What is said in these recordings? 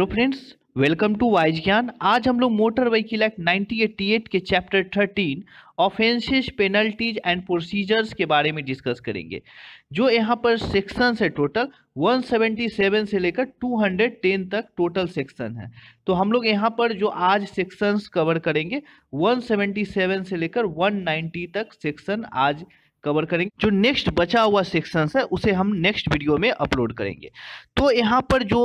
Hello friends welcome to wise Gyan आज हम लोग मोटर व्हीकल एक्ट एट के chapter 13 offences penalties and procedures के बारे में डिस्कस करेंगे जो यहाँ पर सेक्शन है टोटल 177 से लेकर 210 तक टोटल सेक्शन है तो हम लोग यहाँ पर जो आज सेक्शंस कवर करेंगे 177 से लेकर 190 तक सेक्शन आज कवर करेंगे जो नेक्स्ट बचा हुआ सेक्शंस है उसे हम नेक्स्ट वीडियो में अपलोड करेंगे तो यहाँ पर जो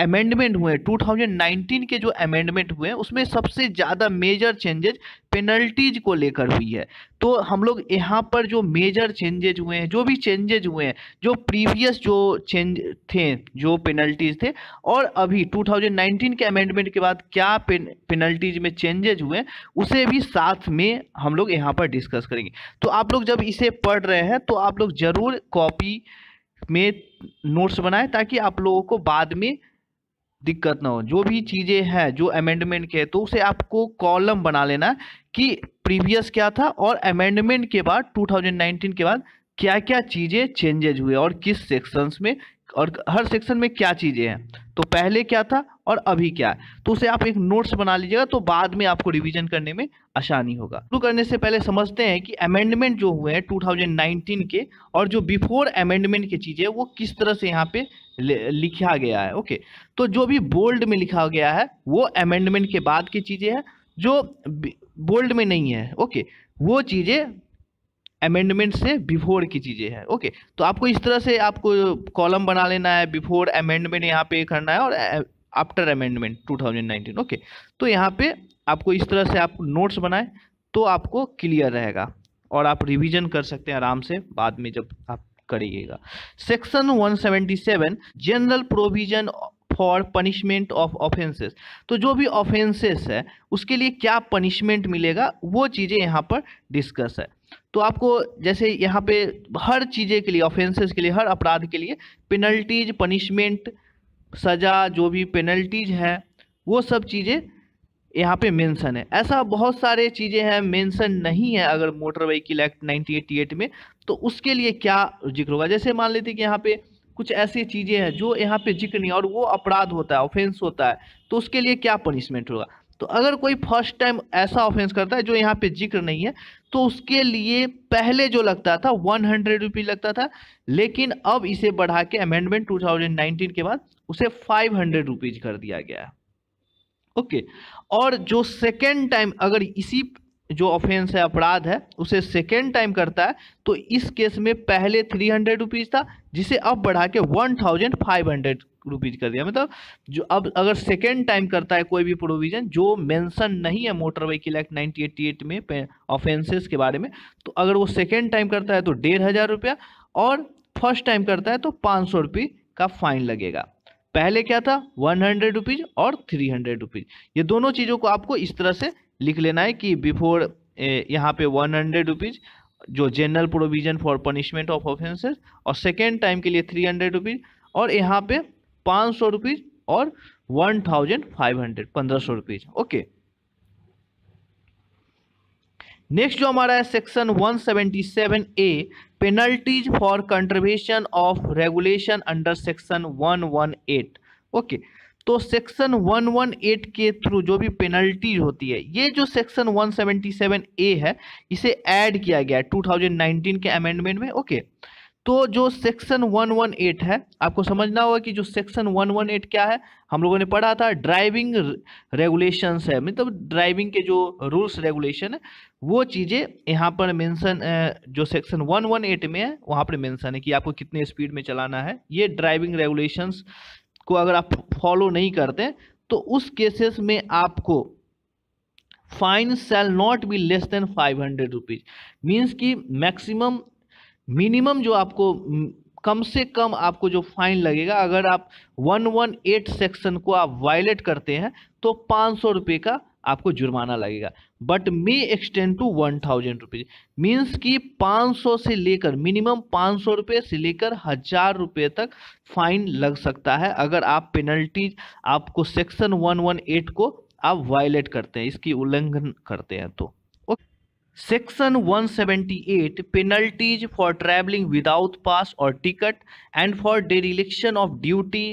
अमेंडमेंट हुए 2019 के जो अमेंडमेंट हुए उसमें सबसे ज़्यादा मेजर चेंजेज पेनल्टीज को लेकर हुई है तो हम लोग यहाँ पर जो मेजर चेंजेज हुए हैं जो भी चेंजेज हुए हैं जो प्रीवियस जो चेंज थे जो पेनल्टीज थे और अभी 2019 के अमेंडमेंट के बाद क्या पेनल्टीज में चेंजेज हुए उसे भी साथ में हम लोग यहाँ पर डिस्कस करेंगे तो आप लोग जब इसे पढ़ रहे हैं तो आप लोग ज़रूर कॉपी में नोट्स बनाएं ताकि आप लोगों को बाद में दिक्कत ना हो जो भी चीज़ें हैं जो अमेंडमेंट के है, तो उसे आपको कॉलम बना लेना कि प्रीवियस क्या था और अमेंडमेंट के बाद 2019 के बाद क्या क्या चीज़ें चेंजेज हुए और किस सेक्शंस में और हर सेक्शन में क्या चीज़ें हैं तो पहले क्या था और अभी क्या है तो उसे आप एक नोट्स बना लीजिएगा तो बाद में आपको रिवीजन करने में आसानी होगा शुरू करने से पहले समझते हैं कि अमेंडमेंट जो हुए हैं 2019 के और जो बिफोर अमेंडमेंट की चीज़ें वो किस तरह से यहाँ पे लिखा गया है ओके तो जो भी बोल्ड में लिखा गया है वो अमेंडमेंट के बाद की चीज़ें हैं जो बोल्ड में नहीं है ओके वो चीज़ें अमेंडमेंट से बिफोर की चीज़ें हैं ओके तो आपको इस तरह से आपको कॉलम बना लेना है बिफोर अमेंडमेंट यहाँ पे करना है और आफ्टर अमेंडमेंट 2019 ओके तो यहाँ पे आपको इस तरह से आप नोट्स बनाएं तो आपको क्लियर रहेगा और आप रिवीजन कर सकते हैं आराम से बाद में जब आप करिएगा section one general provision for punishment of offences तो जो भी ऑफेंसेस है उसके लिए क्या पनिशमेंट मिलेगा वो चीज़ें यहाँ पर डिस्कस है तो आपको जैसे यहाँ पे हर चीज़ें के लिए ऑफेंसेस के लिए हर अपराध के लिए पेनल्टीज पनिशमेंट सज़ा जो भी पेनल्टीज हैं वो सब चीज़ें यहाँ पे मेंशन है ऐसा बहुत सारे चीज़ें हैं मेंशन नहीं है अगर मोटर व्हीकल एक्ट 1988 में तो उसके लिए क्या जिक्र होगा जैसे मान लेते कि यहाँ पे कुछ ऐसी चीज़ें हैं जो यहाँ पे जिक्र नहीं और वो अपराध होता है ऑफेंस होता है तो उसके लिए क्या पनिशमेंट होगा तो अगर कोई फर्स्ट टाइम ऐसा ऑफेंस करता है जो यहाँ पे जिक्र नहीं है तो उसके लिए पहले जो लगता था वन हंड्रेड रुपीज लगता था लेकिन अब इसे बढ़ा के अमेंडमेंट 2019 के बाद उसे फाइव हंड्रेड रुपीज कर दिया गया है ओके और जो सेकेंड टाइम अगर इसी जो ऑफेंस है अपराध है उसे सेकेंड टाइम करता है तो इस केस में पहले थ्री हंड्रेड रुपीज़ था जिसे अब बढ़ा के one thousand five hundred rupees कर दिया मतलब जो अब अगर सेकेंड टाइम करता है कोई भी प्रोविजन जो मेंशन नहीं है motor vehicle act ninety eighty eight में ऑफेंसेस के बारे में तो अगर वो सेकेंड टाइम करता है तो डेढ़ हज़ार रुपया और फर्स्ट टाइम करता है तो पाँच सौ रुपये का फाइन लगेगा पहले क्या था वन हंड्रेड रुपीज़ और थ्री हंड्रेड रुपीज़ ये दोनों चीज़ों को आपको इस तरह से लिख लेना है कि बिफोर यहाँ पे वन हंड्रेड रुपीज़ जो general provision for punishment of offences और सेकेंड टाइम के लिए थ्री हंड्रेड रुपीज़ और यहाँ पे पाँच सौ रुपीज़ और वन थाउजेंड फाइव हंड्रेड पंद्रह सौ रुपीज़ ओके नेक्स्ट जो हमारा है section 177 A penalties for contravention of regulation under section 118 okay okay. तो सेक्शन 118 के थ्रू जो भी पेनल्टी होती है ये जो सेक्शन 177 ए है इसे ऐड किया गया है 2019 के अमेंडमेंट में ओके तो जो सेक्शन 118 है आपको समझना होगा कि जो सेक्शन 118 क्या है हम लोगों ने पढ़ा था ड्राइविंग रेगुलेशंस है मतलब ड्राइविंग के जो रूल्स रेगुलेशन है वो चीज़ें यहाँ पर मेंशन जो सेक्शन 118 में है वहाँ पर मेंशन है कि आपको कितने स्पीड में चलाना है ये ड्राइविंग रेगुलेशंस को अगर आप फॉलो नहीं करते तो उस केसेस में आपको fine shall not be less than five hundred rupees means की मैक्सिमम मिनिमम जो आपको कम से कम आपको जो फाइन लगेगा अगर आप 118 सेक्शन को आप वायलेट करते हैं तो पाँच सौ रुपये का आपको जुर्माना लगेगा but may extend to one thousand rupees means की पाँच सौ से लेकर मिनिमम पाँच सौ रुपये से लेकर हजार रुपये तक फाइन लग सकता है अगर आप पेनल्टी आपको सेक्शन वन वन एट को आप वायलेट करते हैं इसकी उल्लंघन करते हैं तो section 178 penalties for travelling without pass और ticket and for dereliction of duty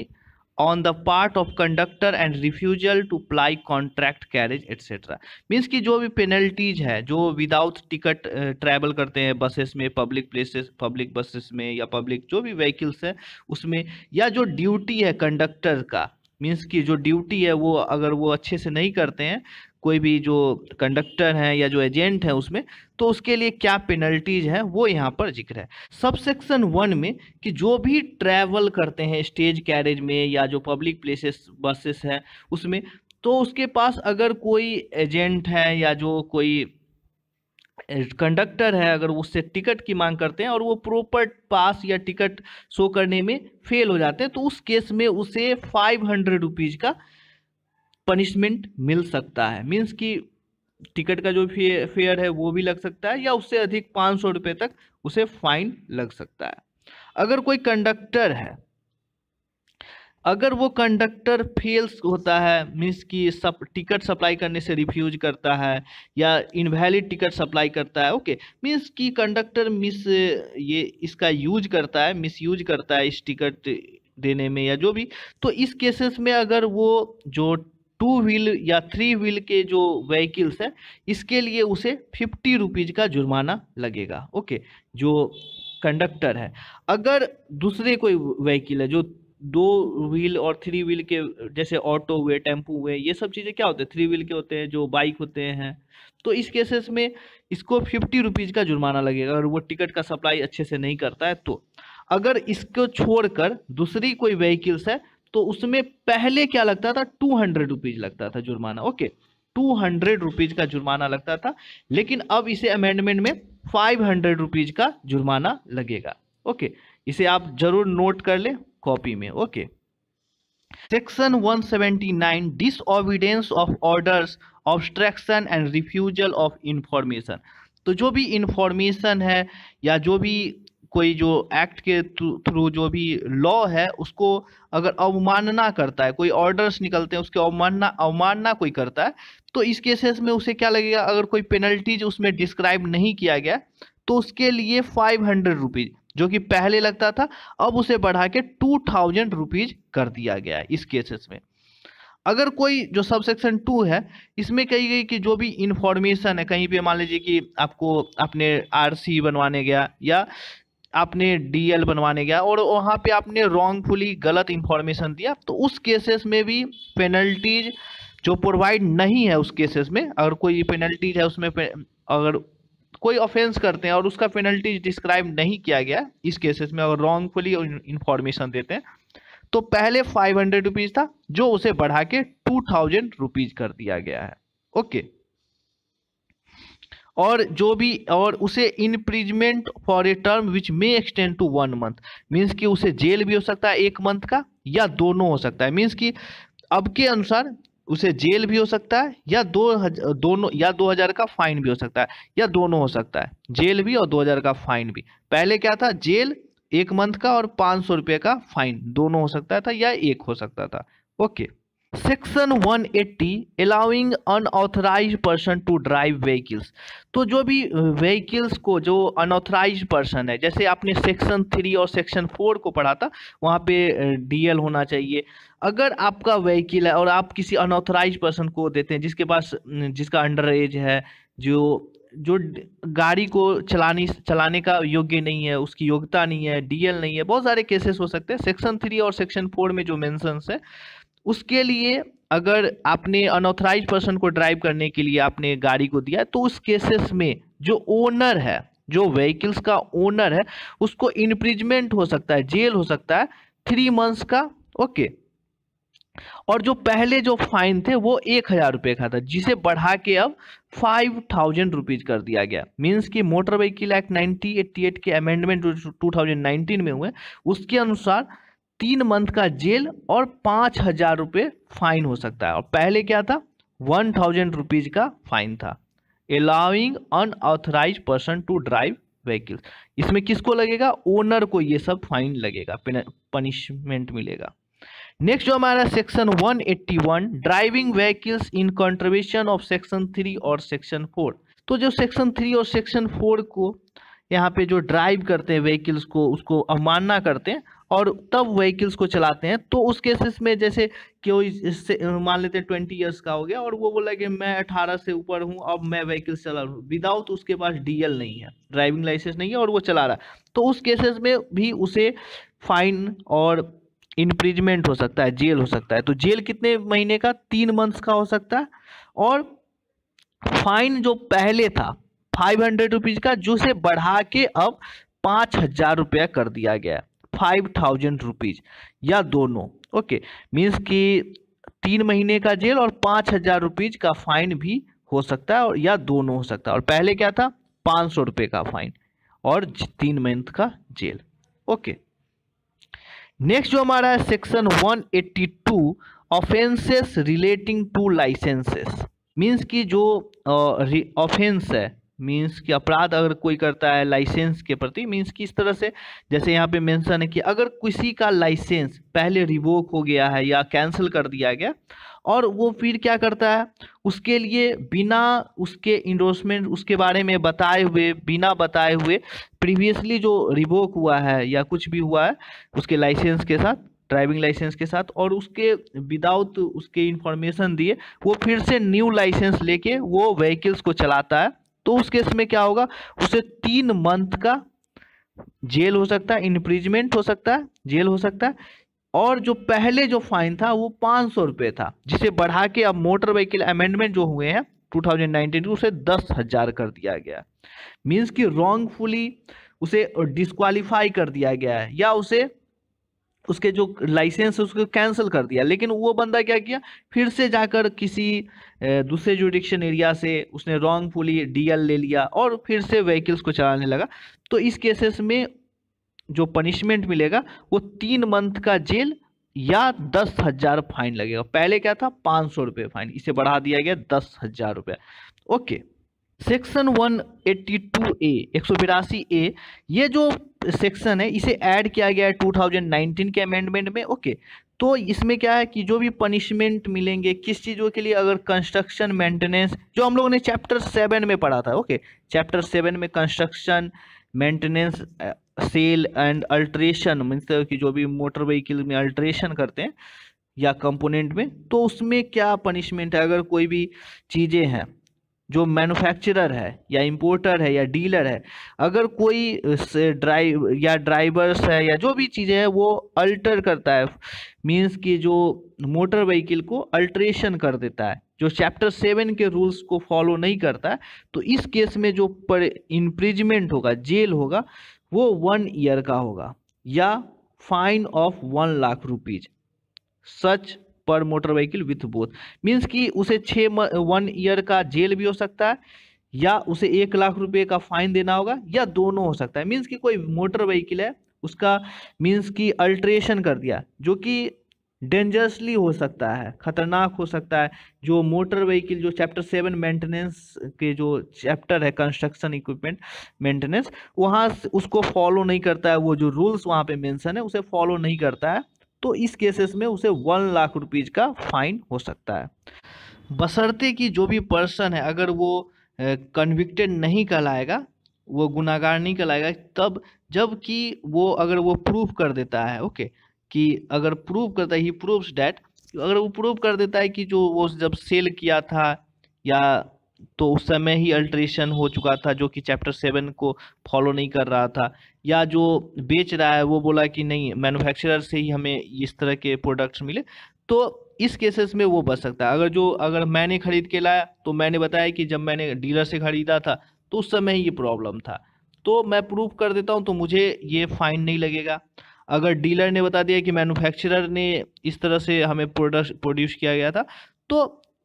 on the part of conductor and refusal to apply contract carriage etcetera means कि जो भी पेनल्टीज है जो विदाउट टिकट ट्रैवल करते हैं बसेस में पब्लिक प्लेसेस पब्लिक बसेस में या पब्लिक जो भी व्हीकल्स हैं उसमें या जो ड्यूटी है कंडक्टर का मीन्स की जो ड्यूटी है वो अगर वो अच्छे से नहीं करते हैं कोई भी जो कंडक्टर है या जो एजेंट है उसमें तो उसके लिए क्या पेनल्टीज है वो यहाँ पर जिक्र है सब सेक्शन वन में कि जो भी ट्रैवल करते हैं स्टेज कैरेज में या जो पब्लिक प्लेसेस बसेस है उसमें तो उसके पास अगर कोई एजेंट है या जो कोई कंडक्टर है अगर उससे टिकट की मांग करते हैं और वो प्रॉपर पास या टिकट शो करने में फेल हो जाते हैं तो उस केस में उसे फाइव हंड्रेड रुपीज़ का पनिशमेंट मिल सकता है मीन्स कि टिकट का जो फे, फेयर है वो भी लग सकता है या उससे अधिक पाँच सौ रुपये तक उसे फाइन लग सकता है अगर कोई कंडक्टर है अगर वो कंडक्टर फेल्स होता है मीन्स कि सब टिकट सप्लाई करने से रिफ्यूज करता है या इनवैलिड टिकट सप्लाई करता है ओके मीन्स कि कंडक्टर मिस ये इसका यूज करता है मिस यूज करता है इस टिकट देने में या जो भी तो इस केसेस में अगर वो जो टू व्हील या थ्री व्हील के जो व्हीकल्स है इसके लिए उसे फिफ्टी रुपीज़ का जुर्माना लगेगा ओके जो कंडक्टर है अगर दूसरे कोई व्हीकल है जो दो व्हील और थ्री व्हील के जैसे ऑटो हुए टेम्पो हुए ये सब चीज़ें क्या होते हैं थ्री व्हील के होते हैं जो बाइक होते हैं तो इस केसेस में इसको फिफ्टी रुपीज़ का जुर्माना लगेगा अगर वो टिकट का सप्लाई अच्छे से नहीं करता है तो अगर इसको छोड़कर दूसरी कोई व्हीकल्स है तो उसमें पहले क्या लगता था टू हंड्रेड रुपीज लगता था जुर्माना ओके टू हंड्रेड रुपीज का जुर्माना लगता था लेकिन अब इसे अमेंडमेंट में फाइव हंड्रेड रुपीज का जुर्माना लगेगा ओके इसे आप जरूर नोट कर ले कॉपी में okay section 179 disobedience of orders obstruction and refusal of information तो जो भी इंफॉर्मेशन है या जो भी कोई जो एक्ट के थ्रू जो भी लॉ है उसको अगर अवमानना करता है कोई ऑर्डर्स निकलते हैं उसके अवमानना अवमानना कोई करता है तो इस केसेस में उसे क्या लगेगा अगर कोई पेनल्टीज उसमें डिस्क्राइब नहीं किया गया तो उसके लिए फाइव हंड्रेड रुपीज जो कि पहले लगता था अब उसे बढ़ा के टू थाउजेंड रुपीज कर दिया गया है इस केसेस में अगर कोई जो सब सेक्शन टू है इसमें कही गई कि जो भी इंफॉर्मेशन है कहीं पे मान लीजिए कि आपको अपने आरसी बनवाने गया या आपने डीएल बनवाने गया और वहाँ पे आपने रॉन्गफुली गलत इंफॉर्मेशन दिया तो उस केसेस में भी पेनल्टीज जो प्रोवाइड नहीं है उस केसेस में अगर कोई पेनल्टीज है उसमें पे, अगर कोई ऑफेंस करते हैं और उसका पेनल्टीज डिस्क्राइब नहीं किया गया इस केसेस में अगर रॉन्गफुली इन्फॉर्मेशन देते हैं तो पहले फाइव हंड्रेड रुपीज़ था जो उसे बढ़ा के टू थाउजेंड रुपीज़ कर दिया गया है ओके okay. और जो भी और उसे imprisonment for a term which may extend to one month means कि उसे जेल भी हो सकता है एक मंथ का या दोनों हो सकता है मीन्स कि अब के अनुसार उसे जेल भी हो सकता है या दो हज, दोनों या दो हज़ार का फाइन भी हो सकता है या दोनों हो सकता है जेल भी और दो हज़ार का फाइन भी पहले क्या था जेल एक मंथ का और पाँच सौ रुपये का फाइन दोनों हो सकता था या एक हो सकता था okay section 180 allowing unauthorised person to drive vehicles तो जो भी व्हीकल्स को जो अनऑथराइज पर्सन है जैसे आपने सेक्शन थ्री और सेक्शन फोर को पढ़ा था वहाँ पे डीएल होना चाहिए अगर आपका व्हीकल है और आप किसी अनऑथराइज पर्सन को देते हैं जिसके पास जिसका अंडर एज है जो जो गाड़ी को चलाने चलाने का योग्य नहीं है उसकी योग्यता नहीं है डीएल नहीं है बहुत सारे केसेस हो सकते हैं सेक्शन थ्री और सेक्शन फोर में जो मेंशंस है उसके लिए अगर आपने अनऑथराइज पर्सन को ड्राइव करने के लिए आपने गाड़ी को दिया तो उस केसेस में जो ओनर है जो व्हीकल्स का ओनर है उसको इंप्रिजमेंट हो सकता है जेल हो सकता है थ्री मंथ्स का ओके और जो पहले जो फाइन थे वो एक हज़ार रुपये का था जिसे बढ़ा के अब फाइव थाउजेंड रुपीज़ कर दिया गया मींस कि motor vehicle act nineteen eighty eight के अमेंडमेंट जो टू थाउजेंड नाइनटीन में हुए उसके अनुसार तीन मंथ का जेल और पाँच हजार रुपये फाइन हो सकता है और पहले क्या था वन थाउजेंड रुपीज़ का फाइन था allowing unauthorised person to drive vehicles इसमें किसको लगेगा ओनर को ये सब फाइन लगेगा पनिशमेंट मिलेगा नेक्स्ट जो हमारा section 181 driving vehicles in contribution of section three और सेक्शन फोर तो जो सेक्शन थ्री और सेक्शन फोर को यहाँ पे जो ड्राइव करते हैं व्हीकल्स को उसको अवमानना करते हैं और तब व्हीकल्स को चलाते हैं तो उस केसेस में जैसे कोई इससे मान लेते हैं ट्वेंटी ईयर्स का हो गया और वो बोला कि मैं अठारह से ऊपर हूँ अब मैं व्हीकल्स चला रहा हूँ विदाउट उसके पास डीएल नहीं है ड्राइविंग लाइसेंस नहीं है और वो चला रहा है तो उस केसेस में भी उसे फाइन और इम्प्रिजमेंट हो सकता है जेल हो सकता है तो जेल कितने महीने का तीन मंथ्स का हो सकता है और फाइन जो पहले था फाइव हंड्रेड रुपीज़ का जो से बढ़ा के अब पाँच हजार रुपया कर दिया गया फाइव थाउजेंड रुपीज़ या दोनों ओके मीन्स कि तीन महीने का जेल और पाँच हज़ार रुपीज़ का फाइन भी हो सकता है और या दोनों हो सकता है और पहले क्या था पाँच सौ रुपये का फाइन और तीन मंथ का जेल ओके नेक्स्ट जो हमारा है section 182 offences relating to licences means कि जो ऑफेंस है मीन्स कि अपराध अगर कोई करता है लाइसेंस के प्रति मीन्स कि इस तरह से जैसे यहाँ पे मेंशन है कि अगर किसी का लाइसेंस पहले रिवोक हो गया है या कैंसिल कर दिया गया और वो फिर क्या करता है उसके लिए बिना उसके इंडोर्समेंट उसके बारे में बताए हुए बिना बताए हुए प्रीवियसली जो रिवोक हुआ है या कुछ भी हुआ है उसके लाइसेंस के साथ ड्राइविंग लाइसेंस के साथ और उसके विदाउट उसके इन्फॉर्मेशन दिए वो फिर से न्यू लाइसेंस लेके वो व्हीकल्स को चलाता है तो उस केस में क्या होगा उसे तीन मंथ का जेल हो सकता है इम्प्रीजमेंट हो सकता है जेल हो सकता है और जो पहले जो फाइन था वो पाँच सौ रुपये था जिसे बढ़ा के अब मोटर व्हीकल अमेंडमेंट जो हुए हैं 2019 को उसे दस हज़ार कर दिया गया मीन्स कि रॉन्गफुली उसे डिस्कालीफाई कर दिया गया है या उसे उसके जो लाइसेंस है उसको कैंसिल कर दिया लेकिन वो बंदा क्या किया फिर से जाकर किसी दूसरे जुडिक्शन एरिया से उसने रॉन्गफुली डीएल ले लिया और फिर से व्हीकल्स को चलाने लगा तो इस केसेस में जो पनिशमेंट मिलेगा वो तीन मंथ का जेल या दस हज़ार फाइन लगेगा पहले क्या था पाँच सौ रुपये फाइन इसे बढ़ा दिया गया दस हज़ार रुपये ओके सेक्शन 182 ए एक सौ बिरासी ए ये जो सेक्शन है इसे ऐड किया गया है 2019 के अमेंडमेंट में ओके तो इसमें क्या है कि जो भी पनिशमेंट मिलेंगे किस चीज़ों के लिए अगर कंस्ट्रक्शन मेंटेनेंस जो हम लोगों ने चैप्टर सेवन में पढ़ा था ओके चैप्टर सेवन में construction maintenance sale and alteration means कि जो भी मोटर व्हीकल में अल्ट्रेशन करते हैं या कंपोनेंट में तो उसमें क्या पनिशमेंट है अगर कोई भी चीज़ें हैं जो मैन्युफैक्चरर है या इंपोर्टर है या डीलर है अगर कोई ड्राइव या ड्राइवर्स है या जो भी चीज़ें हैं वो अल्टर करता है मींस कि जो मोटर व्हीकल को अल्ट्रेशन कर देता है जो चैप्टर सेवन के रूल्स को फॉलो नहीं करता है तो इस केस में जो पर इम्प्रिजमेंट होगा जेल होगा वो वन ईयर का होगा या fine of one lakh rupees such per motor vehicle with both means कि उसे छः वन ईयर का जेल भी हो सकता है या उसे एक लाख रुपए का फाइन देना होगा या दोनों हो सकता है मीन्स कि कोई मोटर व्हीकल है उसका मीन्स कि अल्ट्रेशन कर दिया जो कि डेंजरसली हो सकता है खतरनाक हो सकता है जो मोटर व्हीकल जो चैप्टर सेवन मेंटेनेंस के जो चैप्टर है कंस्ट्रक्शन इक्विपमेंट मेंटेनेंस वहाँ उसको फॉलो नहीं करता है वो जो रूल्स वहाँ पे मेंशन है उसे फॉलो नहीं करता है तो इस केसेस में उसे वन लाख रुपीज़ का फाइन हो सकता है बशर्ते कि जो भी पर्सन है अगर वो कन्विक्टेड नहीं कहलाएगा वो गुनागार नहीं कहलाएगा तब जबकि वो अगर वो प्रूफ कर देता है ओके कि अगर प्रूफ करता है ही प्रूफ डैट अगर वो प्रूफ कर देता है कि जो वो जब सेल किया था या तो उस समय ही अल्ट्रेशन हो चुका था जो कि चैप्टर सेवन को फॉलो नहीं कर रहा था या जो बेच रहा है वो बोला कि नहीं मैन्युफैक्चरर से ही हमें इस तरह के प्रोडक्ट्स मिले तो इस केसेस में वो बच सकता है अगर जो अगर मैंने खरीद के लाया तो मैंने बताया कि जब मैंने डीलर से ख़रीदा था तो उस समय ही ये प्रॉब्लम था तो मैं प्रूव कर देता हूँ तो मुझे ये फ़ाइन नहीं लगेगा अगर डीलर ने बता दिया कि मैन्युफैक्चरर ने इस तरह से हमें प्रोडक्ट प्रोड्यूस किया गया था तो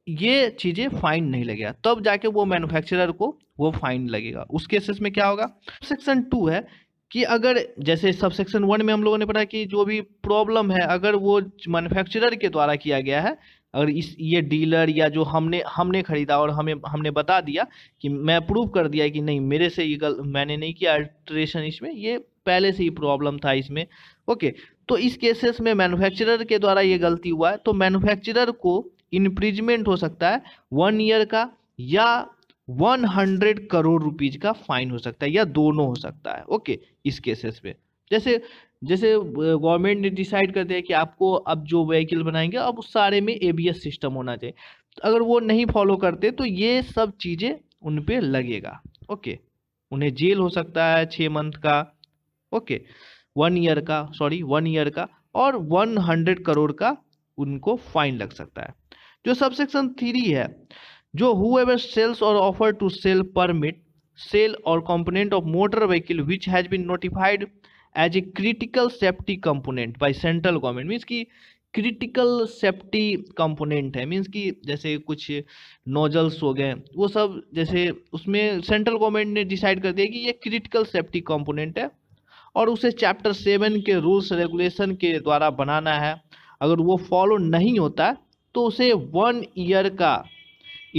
ये चीज़ें फाइन नहीं लगेगा तब तो जाके वो मैन्युफैक्चरर को वो फाइन लगेगा उस केसेस में क्या होगा सेक्शन टू है कि अगर जैसे सब सेक्शन वन में हम लोगों ने पढ़ा कि जो भी प्रॉब्लम है अगर वो मैन्युफैक्चरर के द्वारा किया गया है अगर इस ये डीलर या जो हमने हमने खरीदा और हमें हमने बता दिया कि मैं प्रूव कर दिया कि नहीं मेरे से ये गल मैंने नहीं किया अल्ट्रेशन इसमें ये पहले से ही प्रॉब्लम था इसमें ओके तो इस केसेस में मैन्युफैक्चरर के द्वारा ये गलती हुआ है तो मैन्युफैक्चरर को इम्प्रिजमेंट हो सकता है वन ईयर का या वन हंड्रेड करोड़ रुपीज का फाइन हो सकता है या दोनों हो सकता है ओके इस केसेस पे जैसे जैसे गवर्नमेंट ने डिसाइड कर दिया कि आपको अब जो व्हीकल बनाएंगे अब उस सारे में एबीएस सिस्टम होना चाहिए तो अगर वो नहीं फॉलो करते तो ये सब चीज़ें उन पर लगेगा ओके उन्हें जेल हो सकता है छः मंथ का ओके वन ईयर का सॉरी वन ईयर का और वन हंड्रेड करोड़ का उनको फाइन लग सकता है जो सबसेक्शन थ्री है जो हुएवर सेल्स और offer to sell permit sale और component of motor vehicle which has been notified as a critical safety component by central government means की क्रिटिकल सेफ्टी कंपोनेंट है मीन्स की जैसे कुछ नोजल्स हो गए वो सब जैसे उसमें सेंट्रल गवर्नमेंट ने डिसाइड कर दिया कि ये क्रिटिकल सेफ्टी कंपोनेंट है और उसे चैप्टर सेवन के रूल्स रेगुलेशन के द्वारा बनाना है अगर वो फॉलो नहीं होता तो उसे वन ईयर का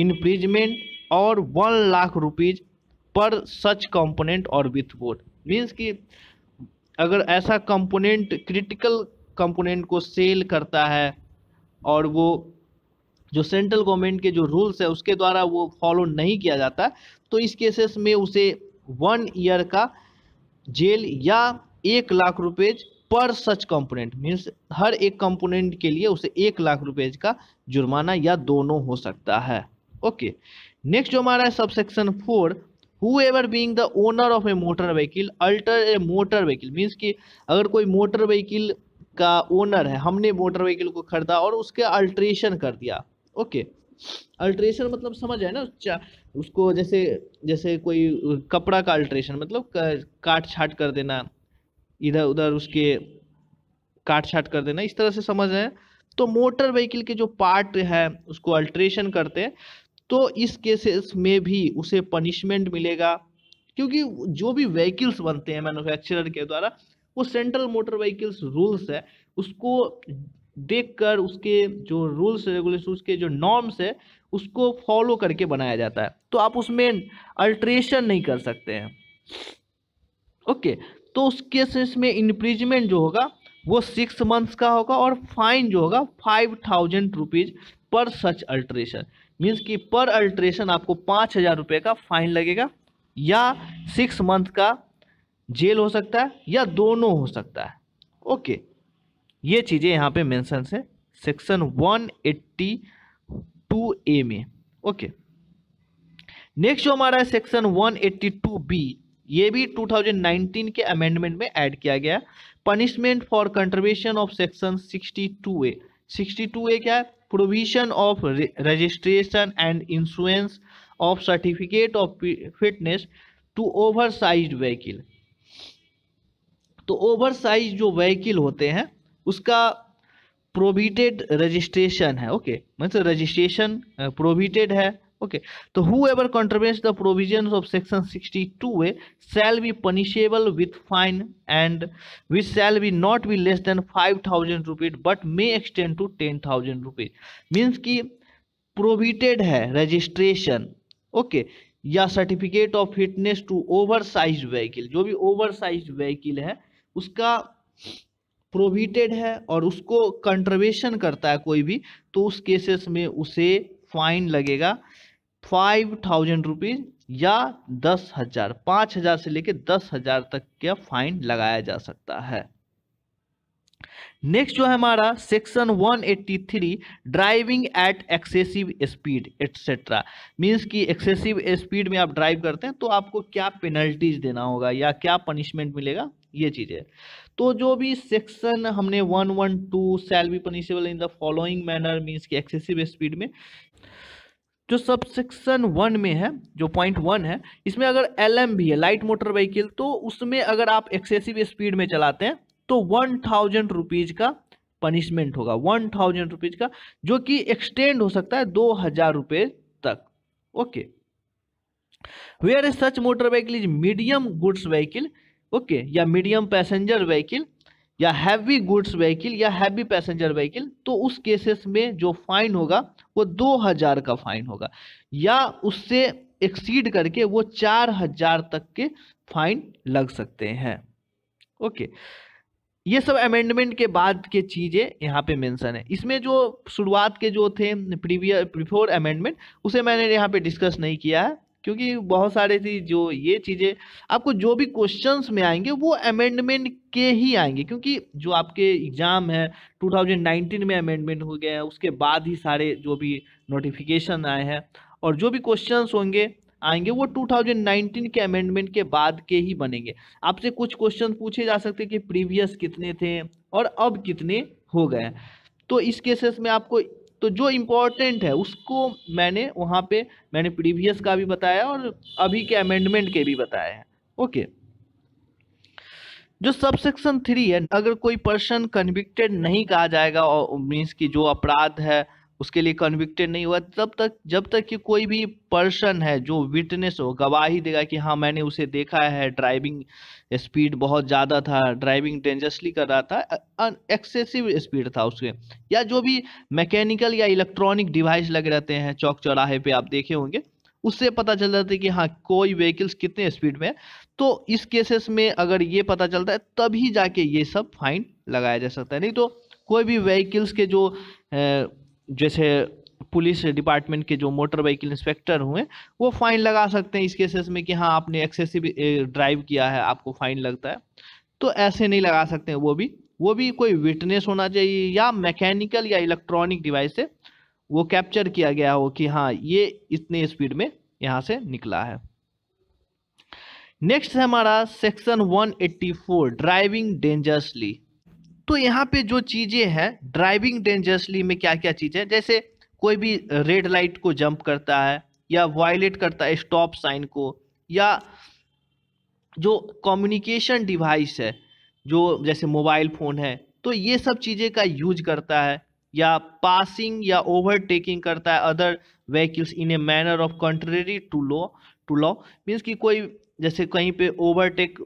इनप्रीजमेंट और one lakh rupees per such component और विथ बोर्ड मीन्स कि अगर ऐसा कंपोनेंट क्रिटिकल कंपोनेंट को सेल करता है और वो जो सेंट्रल गवर्नमेंट के जो रूल्स है उसके द्वारा वो फॉलो नहीं किया जाता तो इस केसेस में उसे वन ईयर का जेल या एक लाख रुपये पर सच कंपोनेंट मीन्स हर एक कंपोनेंट के लिए उसे एक लाख रुपए का जुर्माना या दोनों हो सकता है ओके नेक्स्ट जो हमारा है subsection four ever being the owner of a motor vehicle alter a motor vehicle means कि अगर कोई मोटर व्हीकिल का ओनर है हमने मोटर व्हीकिल को खरीदा और उसके अल्ट्रेशन कर दिया ओके okay. अल्ट्रेशन मतलब समझ है ना उसको जैसे जैसे कोई कपड़ा का अल्ट्रेशन मतलब काट छाट कर देना इधर उधर उसके काट छाट कर देना इस तरह से समझ रहे हैं तो मोटर व्हीकल के जो पार्ट है उसको अल्ट्रेशन करते हैं तो इस केसेस में भी उसे पनिशमेंट मिलेगा क्योंकि जो भी व्हीकल्स बनते हैं मैन्युफैक्चरर के द्वारा वो सेंट्रल मोटर व्हीकल्स रूल्स है उसको देखकर उसके जो रूल्स रेगुलेशन उसके जो नॉर्म्स है उसको फॉलो करके बनाया जाता है तो आप उसमें अल्ट्रेशन नहीं कर सकते हैं ओके okay, तो उस केस में इम्प्रीजमेंट जो होगा वो सिक्स मंथ्स का होगा और फाइन जो होगा फाइव थाउजेंड रुपीज़ पर सच अल्ट्रेशन मीन्स कि पर अल्ट्रेशन आपको पाँच हज़ार रुपये का फाइन लगेगा या सिक्स मंथ का जेल हो सकता है या दोनों हो सकता है ओके ये चीज़ें यहाँ पे मेंशन है section one eighty two A में ओके नेक्स्ट जो हमारा है section one eighty two B ये भी 2019 के अमेंडमेंट में ऐड किया गया punishment for contribution of section 62 A 62 A क्या है provision of registration and insurance of certificate of fitness to over size vehicle तो ओवर साइज जो व्हीकिल होते हैं उसका प्रोविटेड रजिस्ट्रेशन है ओके मतलब रजिस्ट्रेशन प्रोविटेड है ओके तो whoever contravenes the provision of section sixty two A shall be punishable with fine and with shall be not be less than five thousand rupees but may extend to ten thousand rupees means की prohibited है registration okay okay, या certificate of fitness to over size vehicle जो भी over size vehicle है उसका प्रोविटेड है और उसको कंट्रवेशन करता है कोई भी तो उस केसेस में उसे फाइन लगेगा फाइव थाउजेंड रुपीज या दस हजार पांच हजार से लेकर दस हजार तक का फाइन लगाया जा सकता है नेक्स्ट जो है हमारा section 183 driving at excessive speed etcetera means कि एक्सेसिव स्पीड में आप ड्राइव करते हैं तो आपको क्या पेनल्टीज देना होगा या क्या पनिशमेंट मिलेगा ये चीज़ें तो जो भी सेक्शन हमने 112 shall be punishable in the following manner means कि एक्सेसिव स्पीड में जो सब सेक्शन वन में है जो पॉइंट वन है इसमें अगर एम भी है लाइट मोटर व्हीकल तो उसमें अगर आप एक्सेसिव स्पीड में चलाते हैं तो वन थाउजेंड रुपीज का पनिशमेंट होगा वन थाउजेंड रुपीज का जो कि एक्सटेंड हो सकता है दो हजार रुपये तक okay where a such motor vehicle is medium goods vehicle okay या मीडियम पैसेंजर व्हीकल या हैवी गुड्स व्हीकल या हैवी पैसेंजर व्हीकल तो उस केसेस में जो फाइन होगा वो दो हजार का फाइन होगा या उससे एक्सीड करके वो चार हजार तक के फाइन लग सकते हैं ओके ये सब अमेंडमेंट के बाद के चीज़ें यहाँ पे मेंशन है इसमें जो शुरुआत के जो थे प्रीवियर बिफोर अमेंडमेंट उसे मैंने यहाँ पे डिस्कस नहीं किया है क्योंकि बहुत सारे थी जो ये चीज़ें आपको जो भी क्वेश्चंस में आएंगे वो अमेंडमेंट के ही आएंगे क्योंकि जो आपके एग्ज़ाम है 2019 में अमेंडमेंट हो गया है उसके बाद ही सारे जो भी नोटिफिकेशन आए हैं और जो भी क्वेश्चंस होंगे आएंगे वो 2019 के अमेंडमेंट के बाद के ही बनेंगे आपसे कुछ क्वेश्चन पूछे जा सकते कि प्रीवियस कितने थे और अब कितने हो गए तो इस केसेस में आपको तो जो इम्पोर्टेंट है उसको मैंने वहाँ पे मैंने प्रीवियस का भी बताया और अभी के अमेंडमेंट के भी बताए हैं ओके जो सबसेक्शन थ्री है अगर कोई पर्सन कन्विक्टेड नहीं कहा जाएगा मीन्स की जो अपराध है उसके लिए कन्विक्टेड नहीं हुआ तब तक जब तक कि कोई भी पर्सन है जो विटनेस हो गवाही देगा कि हाँ मैंने उसे देखा है ड्राइविंग स्पीड बहुत ज़्यादा था ड्राइविंग डेंजरसली कर रहा था एक्सेसिव स्पीड था उसके या जो भी मैकेनिकल या इलेक्ट्रॉनिक डिवाइस लगे रहते हैं चौक चौराहे पर आप देखे होंगे उससे पता चल जाता है कि हाँ कोई व्हीकल्स कितने स्पीड में है तो इस केसेस में अगर ये पता चलता है तभी जाके ये सब फाइन लगाया जा सकता है नहीं तो कोई भी व्हीकल्स के जो जैसे पुलिस डिपार्टमेंट के जो मोटर व्हीकल इंस्पेक्टर हुए वो फाइन लगा सकते हैं इस केसेस में कि हाँ आपने एक्सेसिव ड्राइव किया है आपको फाइन लगता है तो ऐसे नहीं लगा सकते वो भी वो भी कोई विटनेस होना चाहिए या मैकेनिकल या इलेक्ट्रॉनिक डिवाइस से वो कैप्चर किया गया हो कि हाँ ये इतने स्पीड में यहाँ से निकला है नेक्स्ट है हमारा सेक्शन 184 ड्राइविंग डेंजरसली तो यहाँ पे जो चीज़ें हैं ड्राइविंग डेंजरसली में क्या क्या चीज़ें जैसे कोई भी रेड लाइट को जंप करता है या वायलेट करता है स्टॉप साइन को या जो कम्युनिकेशन डिवाइस है जो जैसे मोबाइल फ़ोन है तो ये सब चीज़ें का यूज करता है या पासिंग या ओवरटेकिंग करता है other vehicles in a manner of contrary to law to law means कि कोई जैसे कहीं पे ओवरटेक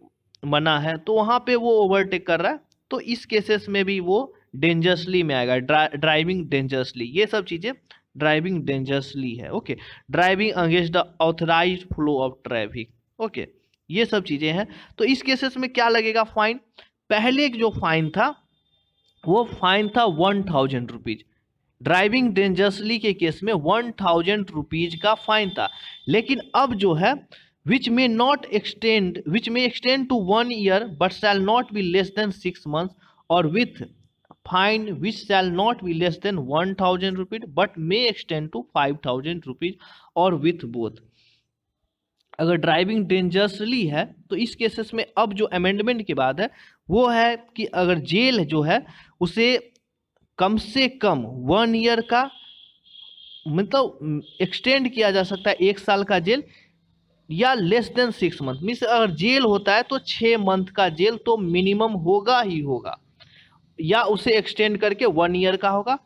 मना है तो वहाँ पे वो ओवरटेक कर रहा है तो इस केसेस में भी वो डेंजरसली में आएगा ड्राइविंग डेंजरसली ये सब चीज़ें ड्राइविंग डेंजरसली है okay driving against the authorise flow of traffic okay ये सब चीज़ें हैं तो इस केसेस में क्या लगेगा फाइन पहले जो फाइन था वो फाइन था one thousand rupees driving dangerously के केस में वन थाउजेंड रुपीज़ का फाइन था लेकिन अब जो है which may not extend which may extend to one year but shall not be less than six month और with fine which shall not be less than one thousand rupees but may extend to five thousand rupees और with both अगर driving dangerously है तो इस cases में अब जो amendment के बाद है वो है कि अगर जेल जो है उसे कम से कम वन ईयर का मतलब एक्सटेंड किया जा सकता है एक साल का जेल या less than six month means अगर जेल होता है तो छः मंथ का जेल तो मिनिमम होगा ही होगा या उसे एक्सटेंड करके वन ईयर का होगा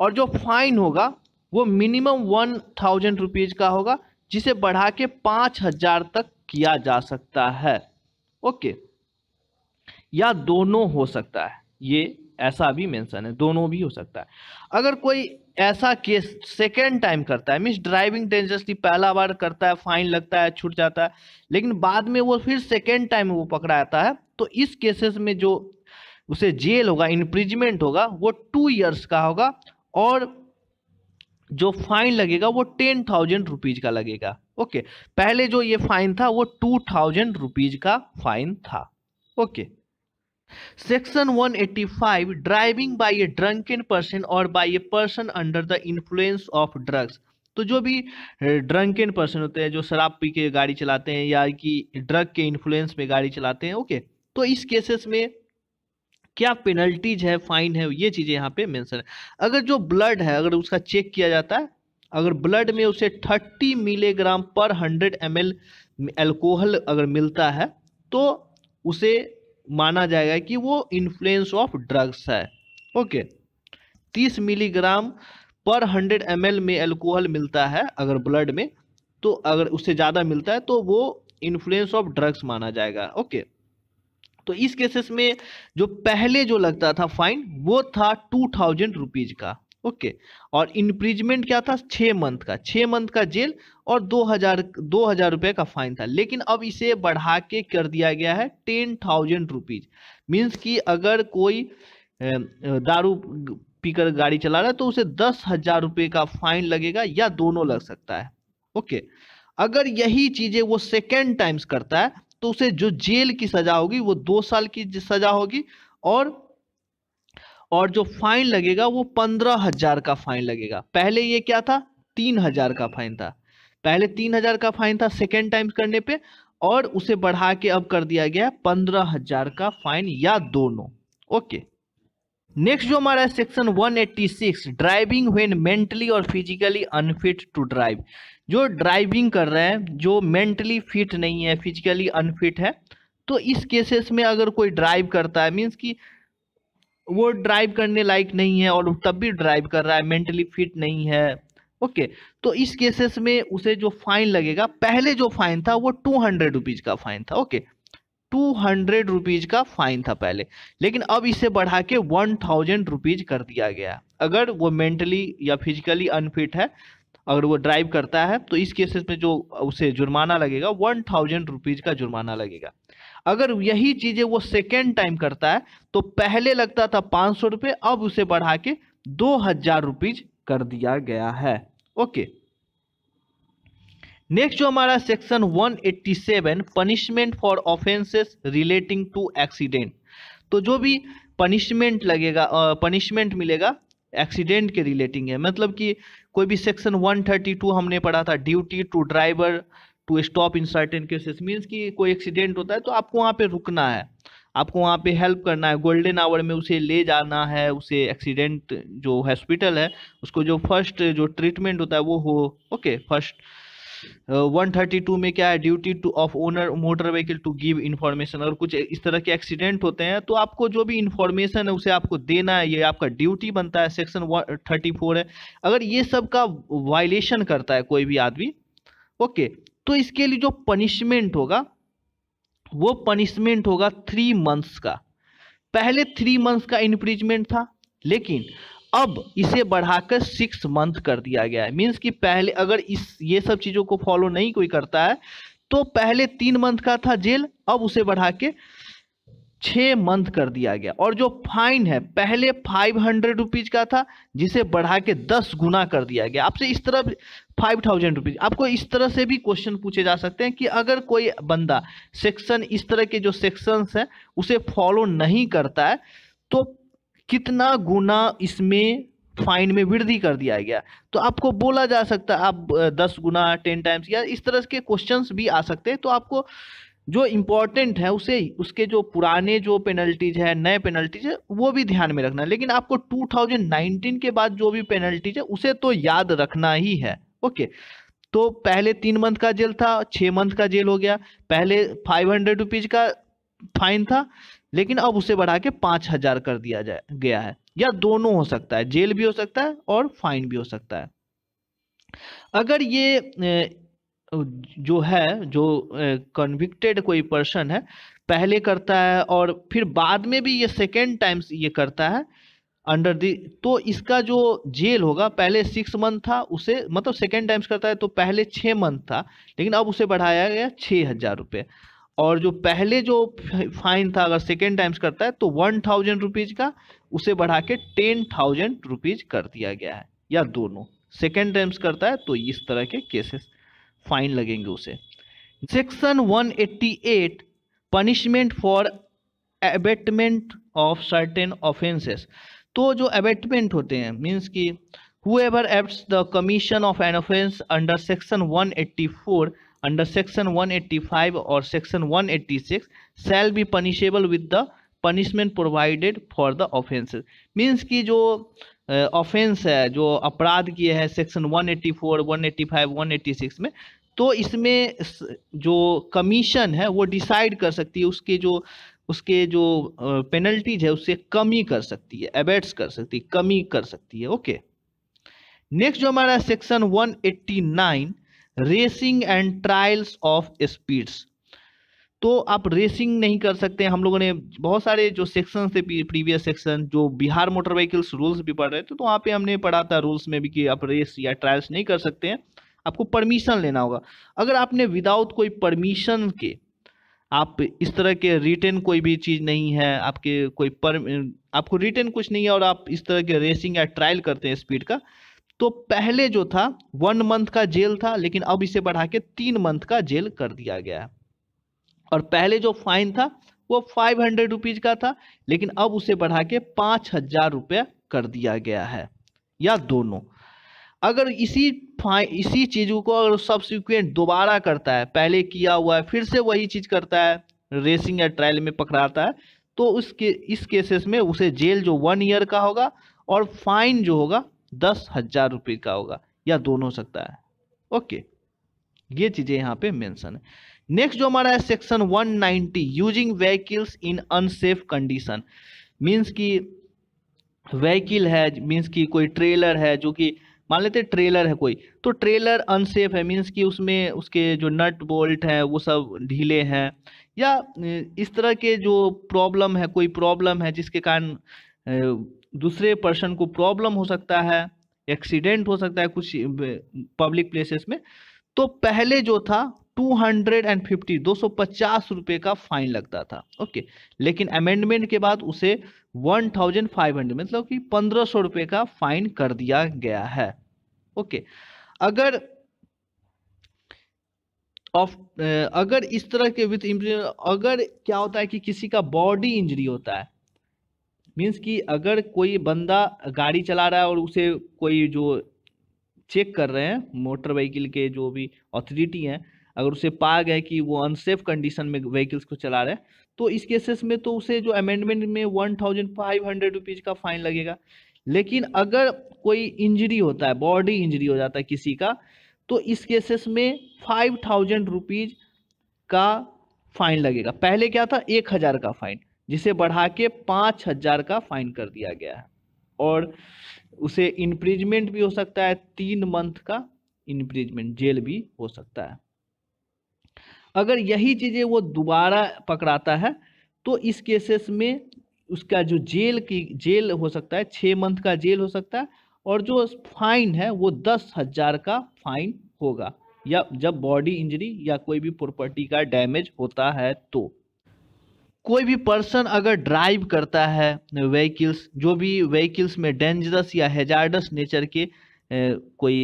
और जो फाइन होगा वो मिनिमम वन थाउजेंड रुपीज़ का होगा जिसे बढ़ा के पाँच हजार तक किया जा सकता है ओके या दोनों हो सकता है ये ऐसा भी मेंशन है दोनों भी हो सकता है अगर कोई ऐसा केस सेकेंड टाइम करता है मीन्स ड्राइविंग डेंजरसली पहला बार करता है फाइन लगता है छूट जाता है लेकिन बाद में वो फिर सेकेंड टाइम वो पकड़ा जाता है तो इस केसेस में जो उसे जेल होगा इम्प्रिजमेंट होगा वो टू ईयर्स का होगा और जो फाइन लगेगा वो टेन थाउजेंड रुपीज़ का लगेगा ओके पहले जो ये फाइन था वो टू थाउजेंड रुपीज़ का फाइन था okay section 185 eighty five Driving by a drunken person और by a person under the influence of drugs तो जो भी ड्रंकन eh, पर्सन होते हैं जो शराब पी के गाड़ी चलाते हैं या कि ड्रग के इन्फ्लुएंस में गाड़ी चलाते हैं ओके तो इस केसेस में क्या पेनल्टीज है फाइन है ये चीज़ें यहाँ पे मेंशन है अगर जो ब्लड है अगर उसका चेक किया जाता है अगर ब्लड में उसे 30 मिलीग्राम पर 100 एम एल अल्कोहल अगर मिलता है तो उसे माना जाएगा कि वो इन्फ्लुएंस ऑफ ड्रग्स है ओके तीस मिलीग्राम पर हंड्रेड एम में अल्कोहल मिलता है अगर ब्लड में तो अगर उससे ज़्यादा मिलता है तो वो इन्फ्लुएंस ऑफ ड्रग्स माना जाएगा ओके तो इस केसेस में जो पहले जो लगता था फाइन वो था टू थाउजेंड रुपीज़ का ओके और इम्प्रीजमेंट क्या था छः मंथ का छः मंथ का जेल और दो हजार दो हजार रुपये का फाइन था लेकिन अब इसे बढ़ा के कर दिया गया है टेन थाउजेंड रुपीज मीन्स कि अगर कोई दारू पीकर गाड़ी चला रहा है तो उसे दस हजार रुपये का फाइन लगेगा या दोनों लग सकता है ओके अगर यही चीज़ें वो सेकेंड टाइम्स करता है तो उसे जो जेल की सज़ा होगी वो दो साल की सज़ा होगी और और जो फाइन लगेगा वो पंद्रह हजार का फाइन लगेगा पहले ये क्या था तीन हजार का फाइन था पहले तीन हजार का फाइन था सेकेंड टाइम करने पे और उसे बढ़ा के अब कर दिया गया पंद्रह हजार का फाइन या दोनों ओके नेक्स्ट जो हमारा है सेक्शन 186 ड्राइविंग व्हेन मेंटली और फिजिकली अनफिट टू ड्राइव जो ड्राइविंग कर रहे हैं जो मेंटली फिट नहीं है फिजिकली अनफिट है तो इस केसेस में अगर कोई ड्राइव करता है मीन्स कि वो ड्राइव करने लायक नहीं है और तब भी ड्राइव कर रहा है मेंटली फिट नहीं है ओके okay, तो इस केसेस में उसे जो फाइन लगेगा पहले जो फाइन था वो टू हंड्रेड रुपीज का फाइन था ओके टू हंड्रेड रुपीज का फाइन था पहले लेकिन अब इसे बढ़ा के वन थाउजेंड रुपीज कर दिया गया अगर वो मेंटली या फिजिकली अनफिट है अगर वो ड्राइव करता है तो इस केसेस में जो उसे जुर्माना लगेगा वन थाउजेंड रुपीज़ का जुर्माना लगेगा अगर यही चीज़ें वो सेकेंड टाइम करता है तो पहले लगता था पाँच सौ रुपये अब उसे बढ़ा के दो हज़ार रुपीज़ कर दिया गया है ओके नेक्स्ट जो हमारा section 187 punishment for offences relating to accident तो जो भी पनिशमेंट लगेगा पनिशमेंट मिलेगा एक्सीडेंट के रिलेटिंग है मतलब कि कोई भी सेक्शन 132 हमने पढ़ा था duty to driver to stop in certain cases means कि कोई एक्सीडेंट होता है तो आपको वहाँ पे रुकना है आपको वहाँ पे हेल्प करना है गोल्डन आवर में उसे ले जाना है उसे एक्सीडेंट जो हॉस्पिटल है उसको जो फर्स्ट जो ट्रीटमेंट होता है वो हो okay first one thirty two में क्या है duty to of owner motor vehicle to give information अगर कुछ इस तरह के एक्सीडेंट होते हैं तो आपको जो भी इन्फॉर्मेशन है उसे आपको देना है ये आपका ड्यूटी बनता है सेक्शन थर्टी फोर है अगर ये सब का वायलेशन करता है कोई भी आदमी ओके तो इसके लिए जो पनिशमेंट होगा वो पनिशमेंट होगा थ्री मंथ्स का पहले थ्री मंथ्स का इनप्रीजमेंट था लेकिन अब इसे बढ़ाकर सिक्स मंथ कर दिया गया है मीन्स कि पहले अगर इस ये सब चीज़ों को फॉलो नहीं कोई करता है तो पहले तीन मंथ का था जेल अब उसे बढ़ा के छः मंथ कर दिया गया और जो फाइन है पहले फाइव हंड्रेड रुपीज़ का था जिसे बढ़ा के दस गुना कर दिया गया आपसे इस तरह फाइव थाउजेंड रुपीज़ आपको इस तरह से भी क्वेश्चन पूछे जा सकते हैं कि अगर कोई बंदा सेक्शन इस तरह के जो सेक्शंस हैं उसे फॉलो नहीं करता है तो कितना गुना इसमें फाइन में वृद्धि कर दिया गया तो आपको बोला जा सकता है आप दस गुना टेन टाइम्स या इस तरह के क्वेश्चंस भी आ सकते हैं तो आपको जो इम्पोर्टेंट है उसे उसके जो पुराने जो पेनल्टीज है नए पेनल्टीज है वो भी ध्यान में रखना है लेकिन आपको 2019 के बाद जो भी पेनल्टीज है उसे तो याद रखना ही है ओके तो पहले तीन मंथ का जेल था छः मंथ का जेल हो गया पहले फाइव हंड्रेड रुपीज़ का फाइन था लेकिन अब उसे बढ़ा के पाँच हजार कर दिया जाए गया है या दोनों हो सकता है जेल भी हो सकता है और फाइन भी हो सकता है अगर ये जो है जो कन्विक्टेड कोई पर्सन है पहले करता है और फिर बाद में भी ये सेकेंड टाइम्स ये करता है अंडर दी तो इसका जो जेल होगा पहले सिक्स मंथ था उसे मतलब सेकेंड टाइम्स करता है तो पहले छः मंथ था लेकिन अब उसे बढ़ाया गया छः हज़ार रुपये और जो पहले जो फाइन था अगर सेकेंड टाइम्स करता है तो वन थाउजेंड रुपीज़ का उसे बढ़ा के टेन थाउजेंड रुपीज़ कर दिया गया है या दोनों सेकेंड टाइम्स करता है तो इस तरह के केसेस फाइन लगेंगे उसे section 188 punishment for abetment of certain offences तो जो एबेटमेंट होते हैं मीन्स की whoever abets the commission of an offence under section 184 under section 185 और section 186 shall be punishable with the punishment provided for the offence means की जो offence है जो अपराध किए हैं सेक्शन 184, 185, 186 में तो इसमें जो कमीशन है वो डिसाइड कर सकती है उसके जो उसके जो पेनल्टीज है उससे कमी कर सकती है एबेट्स कर सकती है कमी कर सकती है ओके नेक्स्ट जो हमारा section 189 racing and trials of speeds तो आप रेसिंग नहीं कर सकते हम लोगों ने बहुत सारे जो सेक्शन थे प्रीवियस सेक्शन जो बिहार मोटर व्हीकल्स रूल्स भी पढ़ रहे थे तो वहाँ पे हमने पढ़ा था रूल्स में भी कि आप रेस या ट्रायल्स नहीं कर सकते हैं आपको परमिशन लेना होगा अगर आपने विदाउट कोई परमिशन के आप इस तरह के रिटर्न कोई भी चीज़ नहीं है आपके कोई पर आपको रिटर्न कुछ नहीं है और आप इस तरह के रेसिंग या ट्रायल करते हैं स्पीड का तो पहले जो था वन मंथ का जेल था लेकिन अब इसे बढ़ा के तीन मंथ का जेल कर दिया गया है और पहले जो फाइन था वो फाइव हंड्रेड रुपीज का था लेकिन अब उसे बढ़ा के पांच हजार रुपया कर दिया गया है या दोनों अगर इसी फाइन इसी चीज़ को अगर सब्सिक्वेंट दोबारा करता है पहले किया हुआ है फिर से वही चीज़ करता है रेसिंग या ट्रायल में पकड़ाता है तो उसके इस केसेस में उसे जेल जो वन ईयर का होगा और फाइन जो होगा दस हजार रुपये का होगा या दोनों हो सकता है ओके ये चीज़ें यहाँ पे मेंशन है नेक्स्ट जो हमारा है section 190 using vehicles in unsafe condition means कि व्हीकल है मींस कि कोई ट्रेलर है जो कि मान लेते ट्रेलर है कोई तो ट्रेलर अनसेफ है मीन्स कि उसमें उसके जो नट बोल्ट है वो सब ढीले हैं या इस तरह के जो प्रॉब्लम है कोई प्रॉब्लम है जिसके कारण दूसरे पर्सन को प्रॉब्लम हो सकता है एक्सीडेंट हो सकता है कुछ पब्लिक प्लेसेस में तो पहले जो था 250 250 रुपए का फाइन लगता था ओके लेकिन अमेंडमेंट के बाद उसे 1500 मतलब कि 1500 रुपए का फाइन कर दिया गया है ओके अगर ऑफ अगर इस तरह के विथ अगर क्या होता है कि किसी का बॉडी इंजरी होता है मीन्स कि अगर कोई बंदा गाड़ी चला रहा है और उसे कोई जो चेक कर रहे हैं मोटर व्हीकल के जो भी अथॉरिटी हैं अगर उसे पा गए कि वो अनसेफ कंडीशन में व्हीकल्स को चला रहे हैं तो इस केसेस में तो उसे जो अमेंडमेंट में one thousand five hundred rupees का फाइन लगेगा लेकिन अगर कोई इंजरी होता है बॉडी इंजरी हो जाता है किसी का तो इस केसेस में फाइव थाउजेंड रुपीज़ का फाइन लगेगा पहले क्या था एक हज़ार का फाइन जिसे बढ़ा के पाँच हजार का फाइन कर दिया गया है और उसे इम्प्रिजमेंट भी हो सकता है तीन मंथ का इम्प्रिजमेंट जेल भी हो सकता है अगर यही चीज़ें वो दोबारा पकड़ाता है तो इस केसेस में उसका जो जेल की जेल हो सकता है छः मंथ का जेल हो सकता है और जो फाइन है वो दस हजार का फाइन होगा या जब बॉडी इंजरी या कोई भी प्रॉपर्टी का डैमेज होता है तो कोई भी पर्सन अगर ड्राइव करता है व्हीकल्स जो भी व्हीकल्स में डेंजरस या हेजार्डस नेचर के कोई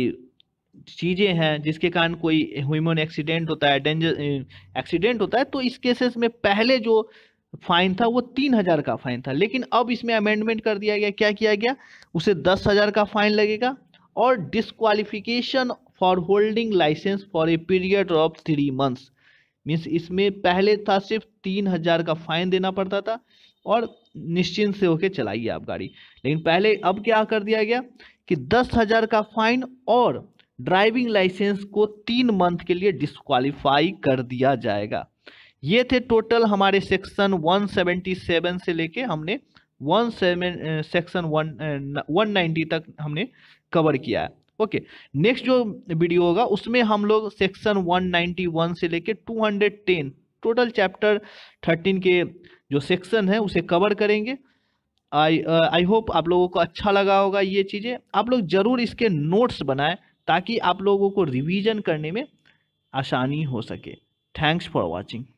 चीज़ें हैं जिसके कारण कोई ह्यूमन एक्सीडेंट होता है डेंजर एक्सीडेंट होता है तो इस केसेस में पहले जो फाइन था वो तीन हज़ार का फाइन था लेकिन अब इसमें अमेंडमेंट कर दिया गया क्या किया गया उसे दस हज़ार का फाइन लगेगा और disqualification for holding licence for a period of three months means इसमें पहले था सिर्फ तीन हज़ार का फाइन देना पड़ता था और निश्चिंत से होके चलाइए आप गाड़ी लेकिन पहले अब क्या कर दिया गया कि दस हज़ार का फाइन और ड्राइविंग लाइसेंस को तीन मंथ के लिए डिस्कालीफाई कर दिया जाएगा ये थे टोटल हमारे सेक्शन 177 से लेके हमने one seven section one one ninety तक हमने कवर किया है ओके नेक्स्ट जो वीडियो होगा उसमें हम लोग सेक्शन 191 से लेके 210 टोटल चैप्टर 13 के जो सेक्शन है उसे कवर करेंगे आई आई होप आप लोगों को अच्छा लगा होगा ये चीज़ें आप लोग ज़रूर इसके नोट्स बनाएं ताकि आप लोगों को रिवीजन करने में आसानी हो सके थैंक्स फॉर वॉचिंग